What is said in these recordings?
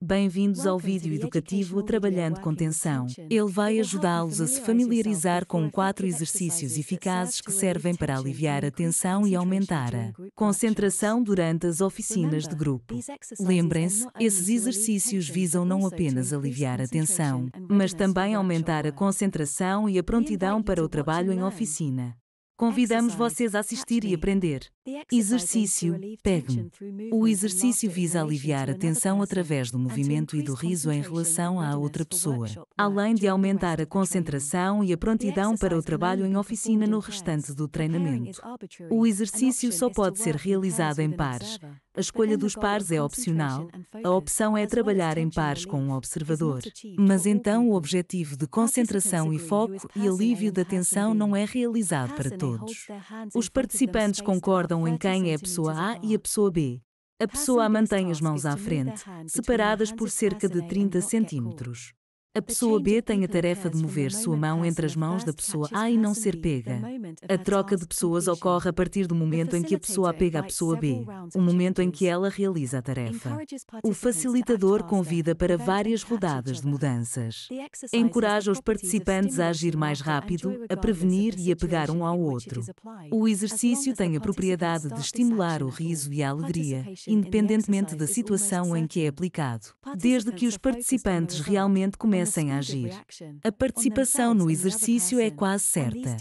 Bem-vindos ao vídeo educativo Trabalhando com Tensão. Ele vai ajudá-los a se familiarizar com quatro exercícios eficazes que servem para aliviar a tensão e aumentar a concentração durante as oficinas de grupo. Lembrem-se, esses exercícios visam não apenas aliviar a tensão, mas também aumentar a concentração e a prontidão para o trabalho em oficina. Convidamos vocês a assistir e aprender. Exercício PEG. O exercício visa aliviar a tensão através do movimento e do riso em relação à outra pessoa, além de aumentar a concentração e a prontidão para o trabalho em oficina no restante do treinamento. O exercício só pode ser realizado em pares. A escolha dos pares é opcional. A opção é trabalhar em pares com um observador. Mas então o objetivo de concentração e foco e alívio da tensão não é realizado para todos. Os participantes concordam então, em quem é a pessoa é A e a pessoa B. A pessoa A mantém as mãos à frente, separadas por cerca de 30 centímetros. A pessoa B tem a tarefa de mover sua mão entre as mãos da pessoa A e não ser pega. A troca de pessoas ocorre a partir do momento em que a pessoa A pega a pessoa B, o momento em que ela realiza a tarefa. O facilitador convida para várias rodadas de mudanças. Encoraja os participantes a agir mais rápido, a prevenir e a pegar um ao outro. O exercício tem a propriedade de estimular o riso e a alegria, independentemente da situação em que é aplicado, desde que os participantes realmente comecem comecem a agir. A participação no exercício é quase certa.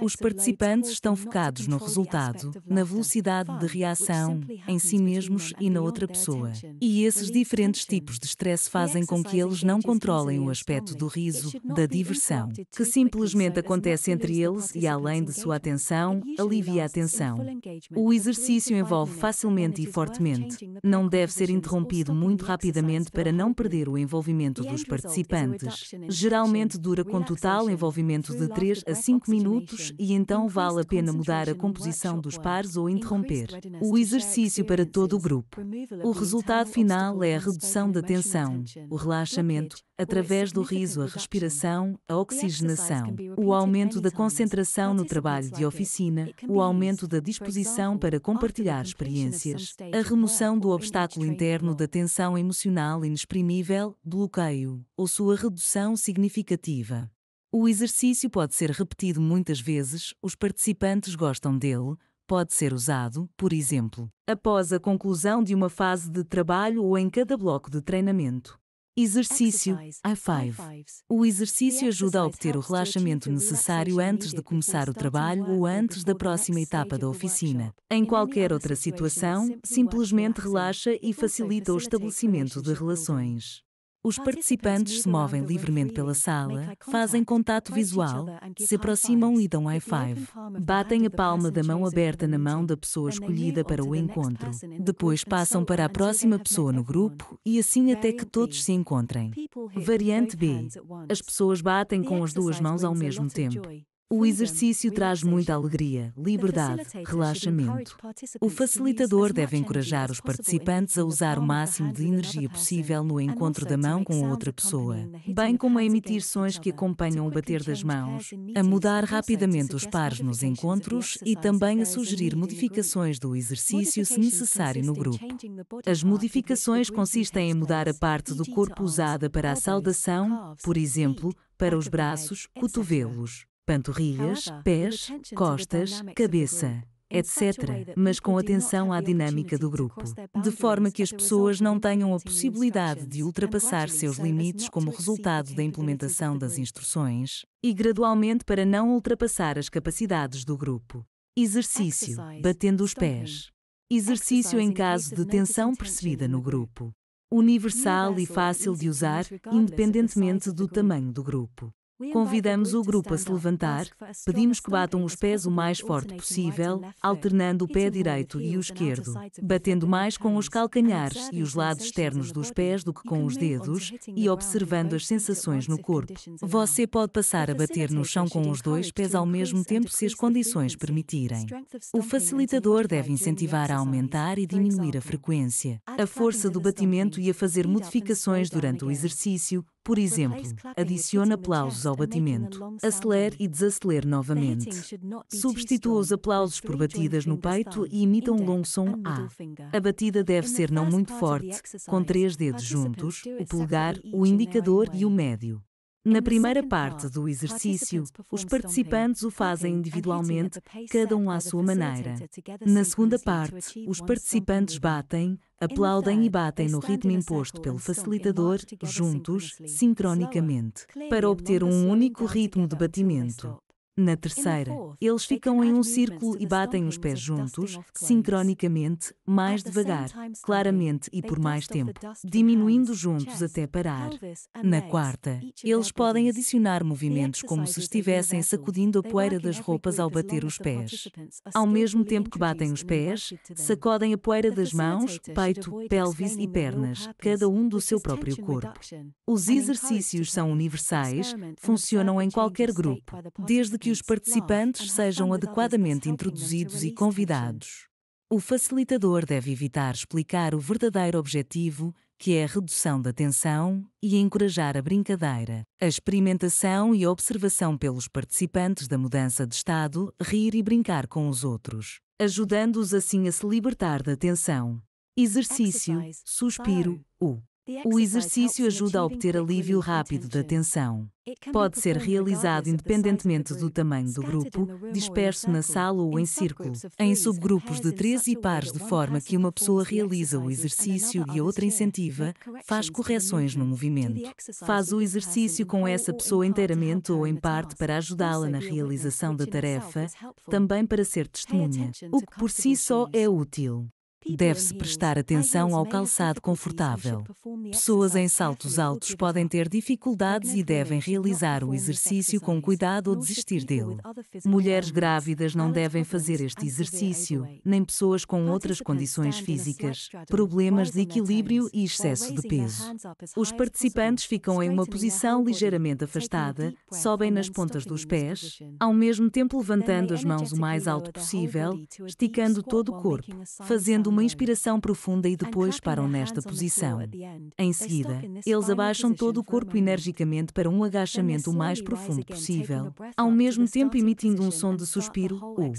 Os participantes estão focados no resultado, na velocidade de reação, em si mesmos e na outra pessoa. E esses diferentes tipos de estresse fazem com que eles não controlem o aspecto do riso, da diversão, que simplesmente acontece entre eles e além de sua atenção, alivia a atenção. O exercício envolve facilmente e fortemente. Não deve ser interrompido muito rapidamente para não perder o envolvimento dos participantes. Geralmente dura com total envolvimento de 3 a 5 minutos e então vale a pena mudar a composição dos pares ou interromper o exercício para todo o grupo. O resultado final é a redução da tensão, o relaxamento através do tipo riso, a respiração, a oxigenação, o aumento da concentração no trabalho de oficina, o aumento da disposição para compartilhar experiências, a remoção do obstáculo interno da tensão emocional inexprimível, bloqueio, ou sua redução significativa. O exercício pode ser repetido muitas vezes, os participantes gostam dele, pode ser usado, por exemplo, após a conclusão de uma fase de trabalho ou em cada bloco de treinamento. Exercício I5. O exercício ajuda a obter o relaxamento necessário antes de começar o trabalho ou antes da próxima etapa da oficina. Em qualquer outra situação, simplesmente relaxa e facilita o estabelecimento de relações. Os participantes se movem livremente pela sala, fazem contato visual, se aproximam e dão high five. Batem a palma da mão aberta na mão da pessoa escolhida para o encontro. Depois passam para a próxima pessoa no grupo e assim até que todos se encontrem. Variante B. As pessoas batem com as duas mãos ao mesmo tempo. O exercício traz muita alegria, liberdade, relaxamento. O facilitador deve encorajar os participantes a usar o máximo de energia possível no encontro da mão com outra pessoa, bem como a emitir sons que acompanham o bater das mãos, a mudar rapidamente os pares nos encontros e também a sugerir modificações do exercício se necessário no grupo. As modificações consistem em mudar a parte do corpo usada para a saudação, por exemplo, para os braços, cotovelos, panturrilhas, pés, costas, cabeça etc., mas com atenção à dinâmica do grupo, de forma que as pessoas não tenham a possibilidade de ultrapassar seus limites como resultado da implementação das instruções, e gradualmente para não ultrapassar as capacidades do grupo. Exercício, batendo os pés. Exercício em caso de tensão percebida no grupo. Universal e fácil de usar, independentemente do tamanho do grupo. Convidamos o grupo a se levantar, pedimos que batam os pés o mais forte possível, alternando o pé direito e o esquerdo, batendo mais com os calcanhares e os lados externos dos pés do que com os dedos e observando as sensações no corpo. Você pode passar a bater no chão com os dois pés ao mesmo tempo se as condições permitirem. O facilitador deve incentivar a aumentar e diminuir a frequência, a força do batimento e a fazer modificações durante o exercício, por exemplo, adicione aplausos ao batimento. Acelere e desacelere novamente. Substitua os aplausos por batidas no peito e imita um longo som A. A batida deve ser não muito forte, com três dedos juntos, o polegar, o indicador e o médio. Na primeira parte do exercício, os participantes o fazem individualmente, cada um à sua maneira. Na segunda parte, os participantes batem, aplaudem e batem no ritmo imposto pelo facilitador, juntos, sincronicamente, para obter um único ritmo de batimento. Na terceira, eles ficam em um círculo e batem os pés juntos, sincronicamente, mais devagar, claramente e por mais tempo, diminuindo juntos até parar. Na quarta, eles podem adicionar movimentos como se estivessem sacudindo a poeira das roupas ao bater os pés. Ao mesmo tempo que batem os pés, sacodem a poeira das mãos, peito, pelvis e pernas, cada um do seu próprio corpo. Os exercícios são universais, funcionam em qualquer grupo, desde que os participantes sejam é adequadamente introduzidos e convidados. O facilitador deve evitar explicar o verdadeiro objetivo, que é a redução da tensão, e encorajar a brincadeira, a experimentação e a observação pelos participantes da mudança de estado, rir e brincar com os outros, ajudando-os assim a se libertar da tensão. Exercício, suspiro, U. O exercício ajuda a obter alívio rápido da tensão. Pode ser realizado independentemente do tamanho do grupo, disperso na sala ou em círculo, em subgrupos de três e pares, de forma que uma pessoa realiza o exercício e a outra incentiva, faz correções no movimento. Faz o exercício com essa pessoa inteiramente ou em parte para ajudá-la na realização da tarefa, também para ser testemunha, o que por si só é útil. Deve-se prestar atenção ao calçado confortável. Pessoas em saltos altos podem ter dificuldades e devem realizar o exercício com cuidado ou desistir dele. Mulheres grávidas não devem fazer este exercício, nem pessoas com outras condições físicas, problemas de equilíbrio e excesso de peso. Os participantes ficam em uma posição ligeiramente afastada, sobem nas pontas dos pés, ao mesmo tempo levantando as mãos o mais alto possível, esticando todo o corpo, fazendo uma inspiração profunda e depois param nesta posição. Em seguida, eles abaixam todo o corpo energicamente para um agachamento o mais profundo possível, ao mesmo tempo emitindo um som de suspiro, U.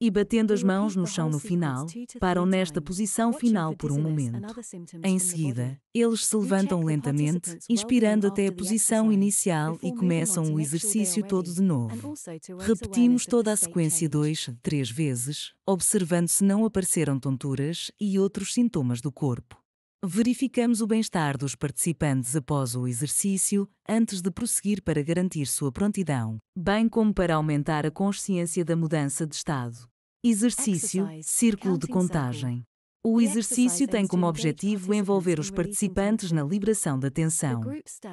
E batendo as mãos no chão no final, param nesta posição final por um momento. Em seguida, eles se levantam lentamente, inspirando até a posição inicial e começam o exercício todo de novo. Repetimos toda a sequência dois, três vezes, observando se não apareceram todos tonturas e outros sintomas do corpo. Verificamos o bem-estar dos participantes após o exercício, antes de prosseguir para garantir sua prontidão, bem como para aumentar a consciência da mudança de estado. Exercício Círculo de Contagem. O exercício tem como objetivo envolver os participantes na liberação da tensão.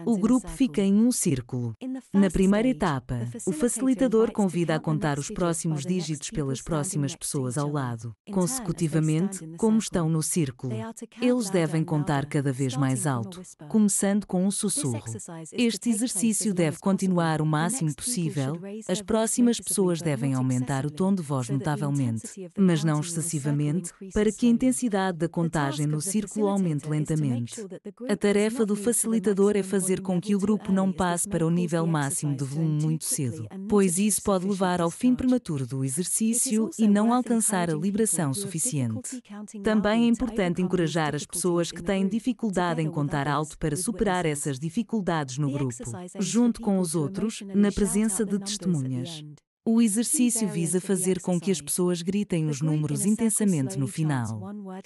O grupo fica em um círculo, na primeira etapa, o facilitador convida a contar os próximos dígitos pelas próximas pessoas ao lado, consecutivamente, como estão no círculo. Eles devem contar cada vez mais alto, começando com um sussurro. Este exercício deve continuar o máximo possível, as próximas pessoas devem aumentar o tom de voz notavelmente, mas não excessivamente, para que a intensidade da contagem no círculo aumente lentamente. A tarefa do facilitador é fazer com que o grupo não passe para o nível ao máximo de volume muito cedo, pois isso pode levar ao fim prematuro do exercício e não é alcançar a liberação suficiente. Também é importante encorajar as pessoas que têm dificuldade em contar alto para superar essas dificuldades no grupo, junto com os outros, na presença de testemunhas. O exercício visa fazer com que as pessoas gritem os números intensamente no final.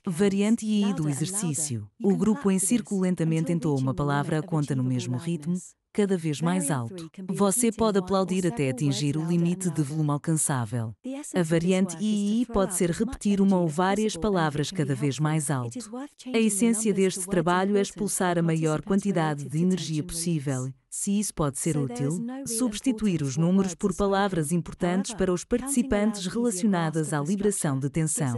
Variante I do exercício. O grupo em círculo lentamente entoa uma palavra a conta no mesmo ritmo, cada vez mais alto. Você pode aplaudir até atingir o limite de volume alcançável. A variante II pode ser repetir uma ou várias palavras cada vez mais alto. A essência deste trabalho é expulsar a maior quantidade de energia possível se isso pode ser útil, substituir os números por palavras importantes para os participantes relacionadas à liberação de tensão.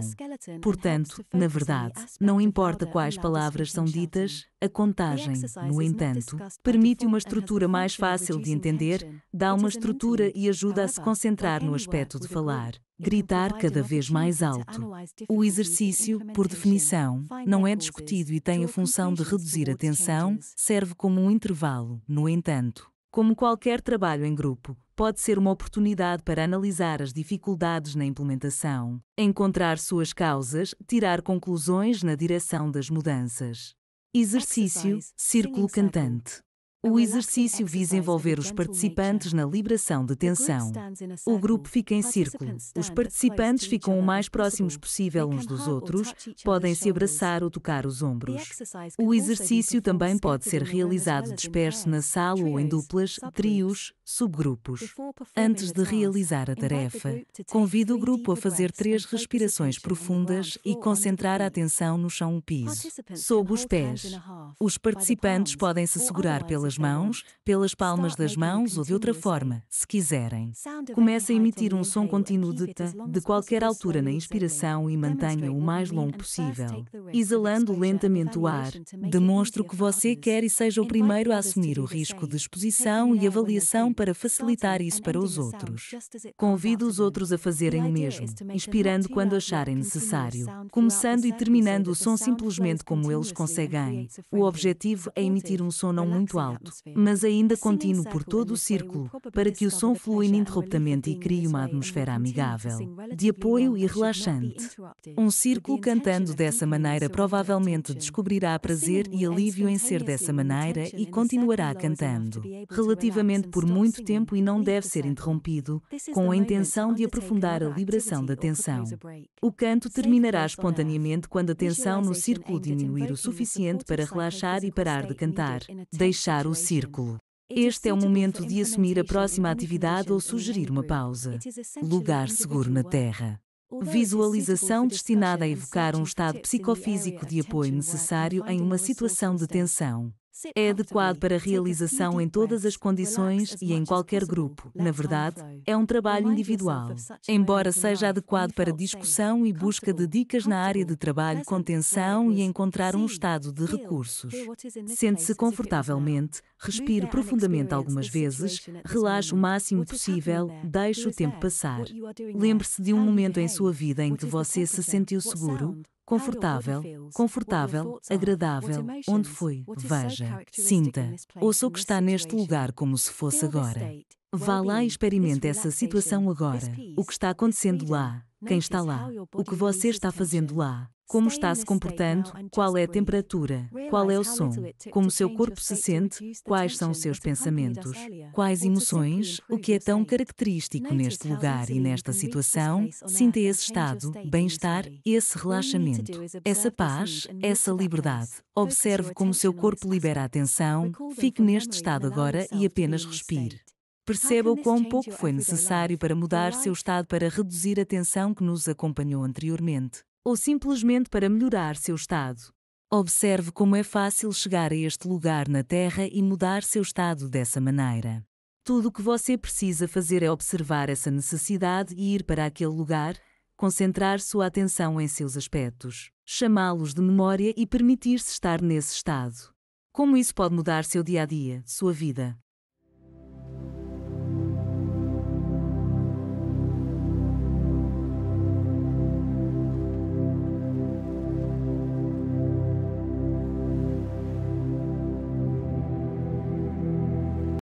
Portanto, na verdade, não importa quais palavras são ditas, a contagem, no entanto, permite uma estrutura mais fácil de entender, dá uma estrutura e ajuda a se concentrar no aspecto de falar gritar cada vez mais alto. O exercício, por definição, não é discutido e tem a função de reduzir a tensão, serve como um intervalo, no entanto. Como qualquer trabalho em grupo, pode ser uma oportunidade para analisar as dificuldades na implementação, encontrar suas causas, tirar conclusões na direção das mudanças. Exercício Círculo Cantante o exercício visa envolver os participantes na liberação de tensão. O grupo fica em círculo. Os participantes ficam o mais próximos possível uns dos outros, podem se abraçar ou tocar os ombros. O exercício também pode ser realizado disperso na sala ou em duplas, trios, subgrupos. Antes de realizar a tarefa, convido o grupo a fazer três respirações profundas e concentrar a atenção no chão ou piso, sob os pés. Os participantes podem se segurar pelas pelas mãos, pelas palmas das mãos ou de outra forma, se quiserem. Comece a emitir um som contínuo de ta, de qualquer altura na inspiração e mantenha-o mais longo possível. Exalando lentamente o ar, demonstre o que você quer e seja o primeiro a assumir o risco de exposição e avaliação para facilitar isso para os outros. Convide os outros a fazerem o mesmo, inspirando quando acharem necessário, começando e terminando o som simplesmente como eles conseguem. O objetivo é emitir um som não muito alto, mas ainda contínuo por todo o círculo, para que o som flua ininterruptamente e crie uma atmosfera amigável, de apoio e relaxante. Um círculo cantando dessa maneira provavelmente descobrirá assim, prazer e alívio em ser dessa maneira e continuará cantando, relativamente por muito tempo e não deve ser interrompido, com a intenção de aprofundar a liberação da tensão. O canto terminará espontaneamente quando a tensão no círculo diminuir o suficiente para relaxar e parar de cantar, deixar o o círculo. Este é, é o momento de assumir a próxima atividade ou sugerir uma pausa. Lugar seguro na Terra. É Visualização destinada a é evocar um estado psicofísico de apoio necessário em uma situação de tensão. É adequado para realização em todas as condições e em qualquer grupo. Na verdade, é um trabalho individual. Embora seja adequado para discussão e busca de dicas na área de trabalho com tensão e encontrar um estado de recursos. Sente-se confortavelmente, respire profundamente algumas vezes, relaxe o máximo possível, deixe o tempo passar. Lembre-se de um momento em sua vida em que você se sentiu seguro, confortável, confortável, agradável, onde foi, veja, sinta, ouça o que está neste lugar como se fosse agora. Vá lá e experimente essa situação agora, o que está acontecendo lá, quem está lá, o que você está fazendo lá, como está se comportando, qual é a temperatura, qual é o som, como seu corpo se sente, quais são seus pensamentos, quais emoções, o que é tão característico neste lugar e nesta situação, sinta esse estado, bem-estar, esse relaxamento, essa paz, essa liberdade. Observe como seu corpo libera a atenção, fique neste estado agora e apenas respire. Perceba o quão pouco foi necessário para mudar seu estado para reduzir a tensão que nos acompanhou anteriormente, ou simplesmente para melhorar seu estado. Observe como é fácil chegar a este lugar na Terra e mudar seu estado dessa maneira. Tudo o que você precisa fazer é observar essa necessidade e ir para aquele lugar, concentrar sua atenção em seus aspectos, chamá-los de memória e permitir-se estar nesse estado. Como isso pode mudar seu dia a dia, sua vida?